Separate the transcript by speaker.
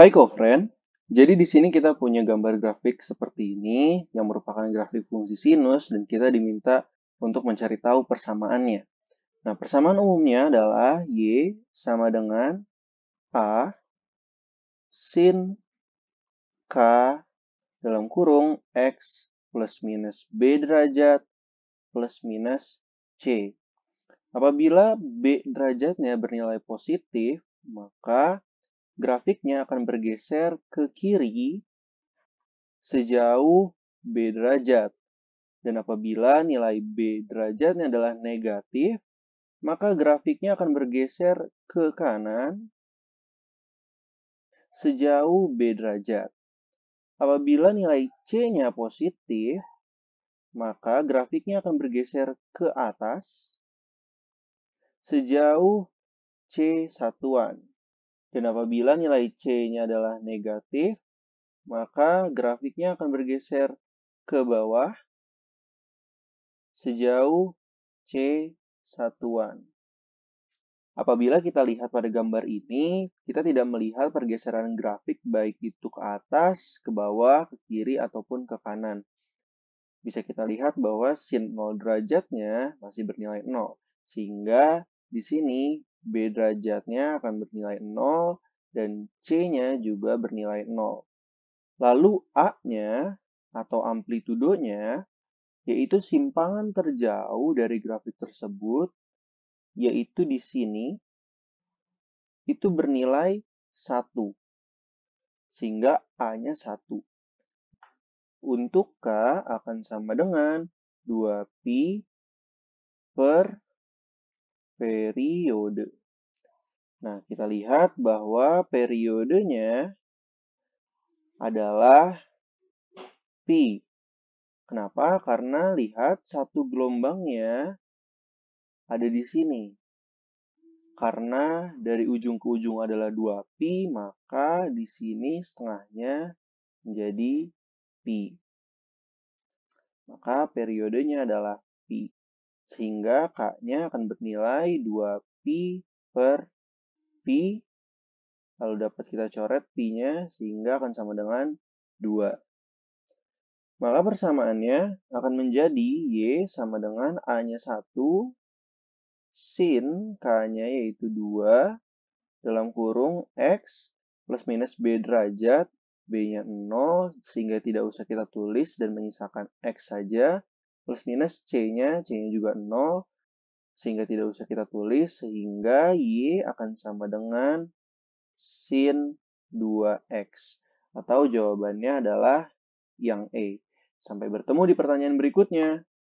Speaker 1: Hai co-friend, jadi di sini kita punya gambar grafik seperti ini yang merupakan grafik fungsi sinus dan kita diminta untuk mencari tahu persamaannya. Nah, persamaan umumnya adalah Y sama dengan A sin K dalam kurung X plus minus B derajat plus minus C. Apabila B derajatnya bernilai positif, maka grafiknya akan bergeser ke kiri sejauh B derajat. Dan apabila nilai B derajatnya adalah negatif, maka grafiknya akan bergeser ke kanan sejauh B derajat. Apabila nilai C-nya positif, maka grafiknya akan bergeser ke atas sejauh C satuan. Dan apabila nilai C-nya adalah negatif, maka grafiknya akan bergeser ke bawah sejauh C satuan. Apabila kita lihat pada gambar ini, kita tidak melihat pergeseran grafik baik itu ke atas, ke bawah, ke kiri, ataupun ke kanan. Bisa kita lihat bahwa sin 0 derajatnya masih bernilai 0, sehingga di sini B derajatnya akan bernilai 0 dan C-nya juga bernilai 0. Lalu A-nya atau amplitudonya yaitu simpangan terjauh dari grafik tersebut yaitu di sini itu bernilai 1 sehingga A-nya 1. Untuk K akan sama dengan 2pi per periode. Nah, kita lihat bahwa periodenya adalah P. Kenapa? Karena lihat satu gelombangnya ada di sini. Karena dari ujung ke ujung adalah 2 p maka di sini setengahnya menjadi P. Maka periodenya adalah P. Sehingga K-nya akan bernilai 2 p per P, Lalu dapat kita coret p nya sehingga akan sama dengan 2. Maka persamaannya akan menjadi Y sama dengan A-nya 1 sin K-nya yaitu 2 dalam kurung X plus minus B derajat B-nya 0 sehingga tidak usah kita tulis dan menyisakan X saja plus minus C-nya, C-nya juga 0, sehingga tidak usah kita tulis, sehingga Y akan sama dengan sin 2X. Atau jawabannya adalah yang E. Sampai bertemu di pertanyaan berikutnya.